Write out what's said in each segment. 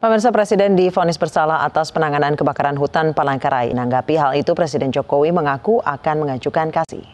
Pemirsa Presiden difonis bersalah atas penanganan kebakaran hutan Palangkarai. Menanggapi hal itu, Presiden Jokowi mengaku akan mengajukan kasih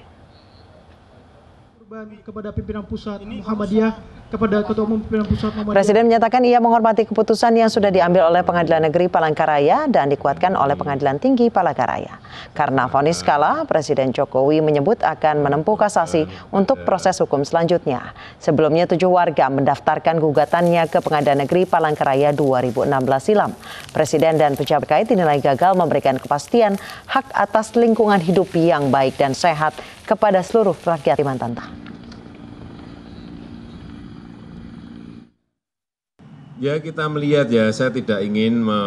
kepada pimpinan pusat Muhammadiyah kepada Ketua Umum Pimpinan Pusat Muhammadiyah. Presiden menyatakan ia menghormati keputusan yang sudah diambil oleh Pengadilan Negeri Palangkaraya dan dikuatkan oleh Pengadilan Tinggi Palangkaraya. Karena vonis kalah, Presiden Jokowi menyebut akan menempuh kasasi untuk proses hukum selanjutnya. Sebelumnya tujuh warga mendaftarkan gugatannya ke Pengadilan Negeri Palangkaraya 2016 silam. Presiden dan pejabat kait dinilai gagal memberikan kepastian hak atas lingkungan hidup yang baik dan sehat kepada seluruh rakyat Kalimantan. Ya kita melihat ya, saya tidak ingin me,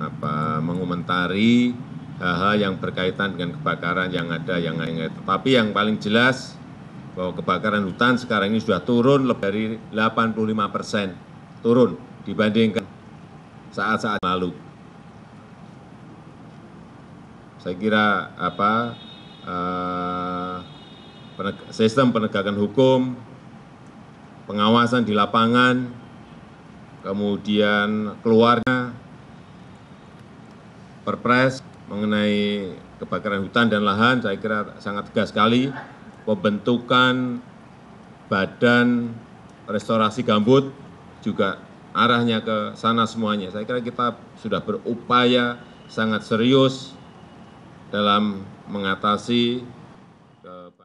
apa, mengomentari hal-hal yang berkaitan dengan kebakaran yang ada, yang lain-lain. Tapi yang paling jelas bahwa kebakaran hutan sekarang ini sudah turun lebih dari 85 persen turun dibandingkan saat-saat lalu saya kira apa eh, sistem penegakan hukum, pengawasan di lapangan, kemudian keluarnya perpres mengenai kebakaran hutan dan lahan, saya kira sangat tegas sekali, pembentukan badan restorasi gambut juga arahnya ke sana semuanya. Saya kira kita sudah berupaya sangat serius dalam mengatasi eh,